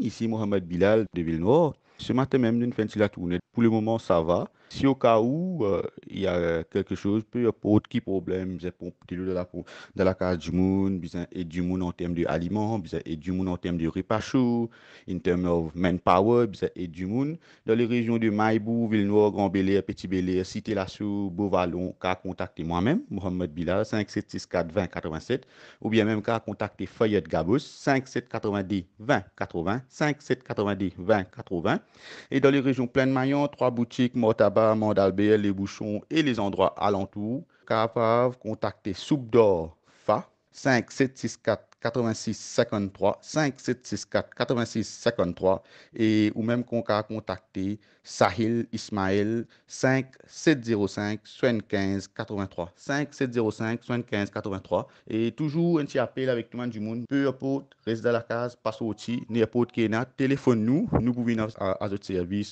Ici, Mohamed Bilal de Villeneuve. Ce matin même, nous faisons la tournée. Pour le moment, ça va si au cas où euh, il y a quelque chose, peu importe qui problème, c'est de la, de la carte du monde, et du monde en termes d'aliments, et du monde en termes de repas chaud, en termes de manpower, et du monde. Dans les régions de Maïbou, Villeneuve, Grand Bélé, Petit Bélé, Cité Lassou, Beauvallon, qu'à contacter moi-même, Mohamed Bilal, 5764 2087 ou bien même qu'à contacter Fayette Gabos, 5790 2080 5790 2080 Et dans les régions pleines Mayon, trois boutiques, Mortaba, mandalbert d'Albert, les bouchons et les endroits alentours, capable de contacter Soupdor FA 5764 86 53 5764 86 53 et ou même qu'on a contacté Sahil Ismaël 5 705 75 83 5 75 83 et toujours un petit appel avec tout le monde du monde peu importe reste dans la case passe au outil n'importe qui téléphone nous nous pouvons à, service